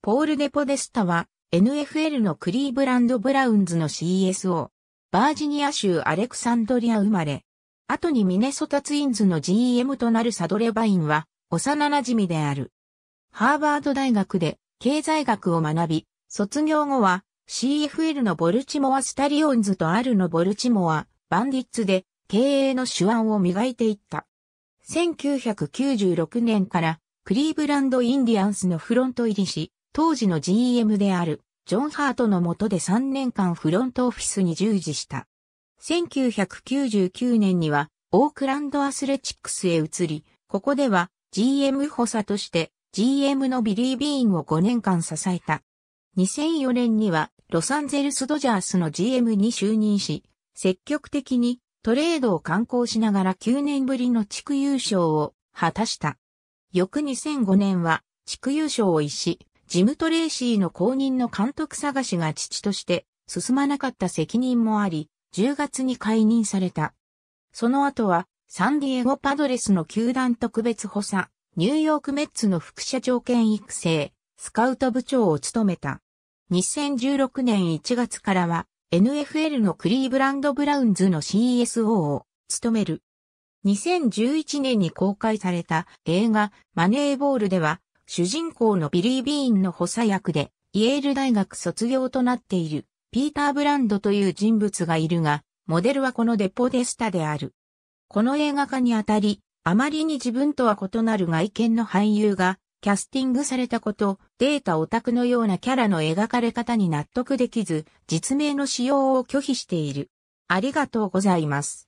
ポール・デポデスタは NFL のクリーブランド・ブラウンズの CSO、バージニア州アレクサンドリア生まれ、後にミネソタツインズの GM となるサドレバインは幼馴染である。ハーバード大学で経済学を学び、卒業後は CFL のボルチモアスタリオンズとアルのボルチモア、バンディッツで経営の手腕を磨いていった。1996年からクリーブランド・インディアンスのフロント入りし、当時の GM であるジョン・ハートの下で3年間フロントオフィスに従事した。1999年にはオークランドアスレチックスへ移り、ここでは GM 補佐として GM のビリー・ビーンを5年間支えた。2004年にはロサンゼルス・ドジャースの GM に就任し、積極的にトレードを観光しながら9年ぶりの地区優勝を果たした。翌2005年は地区優勝を一し、ジム・トレーシーの後任の監督探しが父として進まなかった責任もあり、10月に解任された。その後は、サンディエゴ・パドレスの球団特別補佐、ニューヨーク・メッツの副社長兼育成、スカウト部長を務めた。2016年1月からは NFL のクリーブランド・ブラウンズの CSO を務める。2011年に公開された映画マネーボールでは主人公のビリー・ビーンの補佐役で、イェール大学卒業となっている、ピーター・ブランドという人物がいるが、モデルはこのデポデスタである。この映画化にあたり、あまりに自分とは異なる外見の俳優が、キャスティングされたこと、データオタクのようなキャラの描かれ方に納得できず、実名の使用を拒否している。ありがとうございます。